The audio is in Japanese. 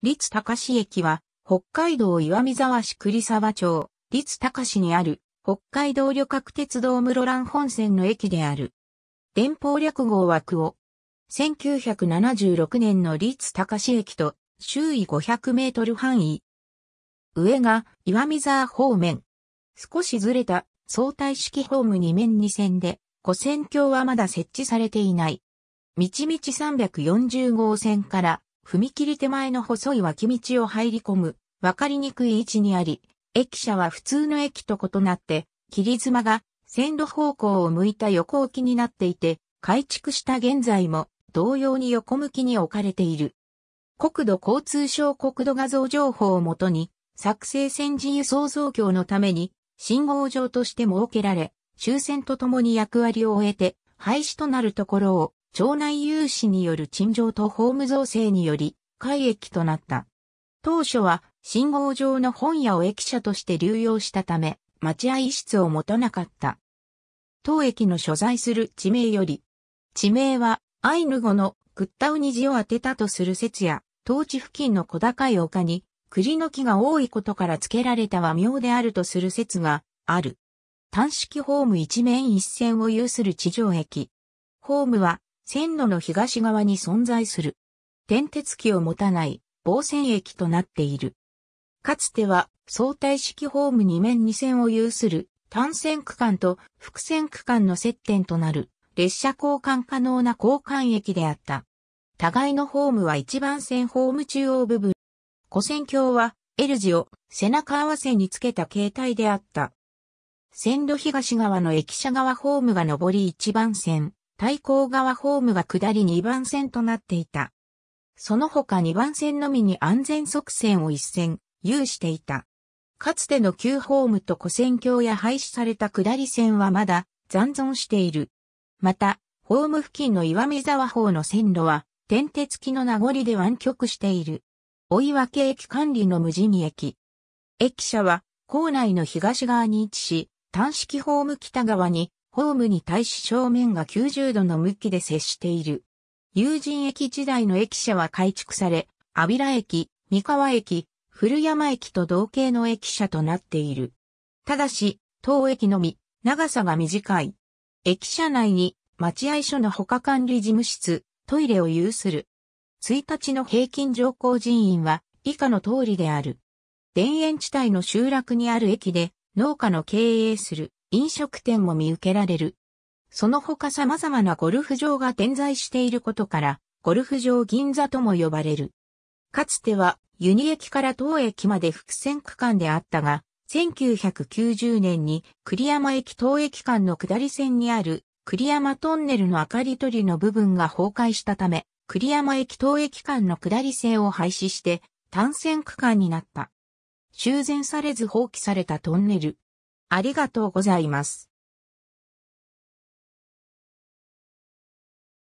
立高市駅は、北海道岩見沢市栗沢町、立高市にある、北海道旅客鉄道室蘭本線の駅である。電報略号は区を、1976年の立高市駅と、周囲500メートル範囲。上が岩見沢方面。少しずれた相対式ホーム2面2線で、古線橋はまだ設置されていない。道々340号線から踏切手前の細い脇道を入り込む、わかりにくい位置にあり、駅舎は普通の駅と異なって、切妻が線路方向を向いた横置きになっていて、改築した現在も同様に横向きに置かれている。国土交通省国土画像情報をもとに、作成線自由創造業のために、信号場として設けられ、終戦とともに役割を終えて、廃止となるところを、町内有志による陳情とホーム造成により、改駅となった。当初は、信号上の本屋を駅舎として流用したため、待合室を持たなかった。当駅の所在する地名より、地名は、アイヌ語のクッタウニジを当てたとする説や、当地付近の小高い丘に、栗の木が多いことから付けられた和名であるとする説がある。単式ホーム一面一線を有する地上駅。ホームは線路の東側に存在する。点鉄機を持たない防線駅となっている。かつては相対式ホーム2面2線を有する単線区間と複線区間の接点となる列車交換可能な交換駅であった。互いのホームは1番線ホーム中央部分。古線橋は L 字を背中合わせにつけた形態であった。線路東側の駅舎側ホームが上り1番線、対向側ホームが下り2番線となっていた。その他2番線のみに安全側線を一線、有していた。かつての旧ホームと古線橋や廃止された下り線はまだ残存している。また、ホーム付近の岩見沢方の線路は、転鉄機の名残で湾曲している。追分駅管理の無人駅。駅舎は、構内の東側に位置し、端式ホーム北側にホームに対し正面が90度の向きで接している。友人駅時代の駅舎は改築され、阿平駅、三河駅、古山駅と同型の駅舎となっている。ただし、当駅のみ、長さが短い。駅舎内に、待合所の保管理事務室、トイレを有する。1日の平均乗降人員は、以下の通りである。田園地帯の集落にある駅で、農家の経営する。飲食店も見受けられる。その他様々なゴルフ場が点在していることから、ゴルフ場銀座とも呼ばれる。かつては、ユニ駅から東駅まで伏線区間であったが、1990年に栗山駅東駅間の下り線にある栗山トンネルの明かり取りの部分が崩壊したため、栗山駅東駅間の下り線を廃止して単線区間になった。修繕されず放棄されたトンネル。ありがとうございます。